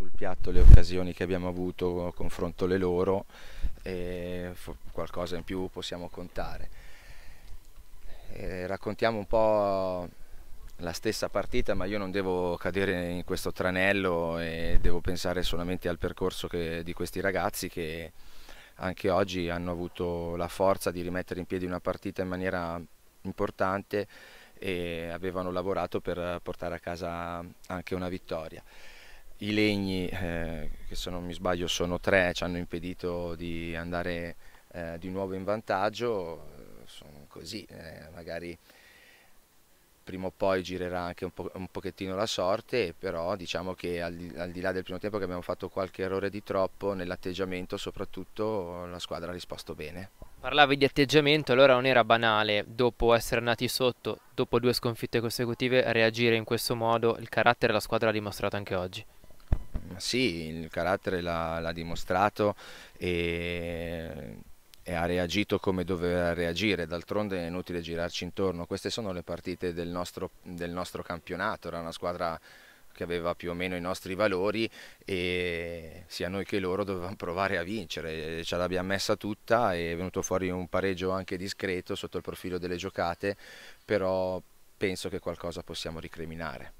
sul piatto le occasioni che abbiamo avuto, eh, confronto le loro e qualcosa in più possiamo contare. E eh, raccontiamo un po' la stessa partita, ma io non devo cadere in questo tranello e devo pensare solamente al percorso che, di questi ragazzi che anche oggi hanno avuto la forza di rimettere in piedi una partita in maniera importante e avevano lavorato per portare a casa anche una vittoria i legni, eh, che se non mi sbaglio sono tre, ci hanno impedito di andare eh, di nuovo in vantaggio, eh, sono così, eh, magari prima o poi girerà anche un, po un, pochettino la sorte, però diciamo che al di, al di là del primo tempo che abbiamo fatto qualche errore di troppo, nell'atteggiamento soprattutto la squadra ha risposto bene. Parlavi di atteggiamento, allora non era banale, dopo essere nati sotto, dopo due sconfitte consecutive, reagire in questo modo, il carattere la squadra ha dimostrato anche oggi sì, il carattere l'ha, dimostrato e, e, ha reagito come doveva reagire, d'altronde è inutile girarci intorno, queste sono le partite del nostro, del nostro campionato, era una squadra che aveva più o meno i nostri valori e sia noi che loro dovevamo provare a vincere, ce l'abbiamo messa tutta è venuto fuori un pareggio anche discreto sotto il profilo delle giocate, però penso che qualcosa possiamo ricriminare.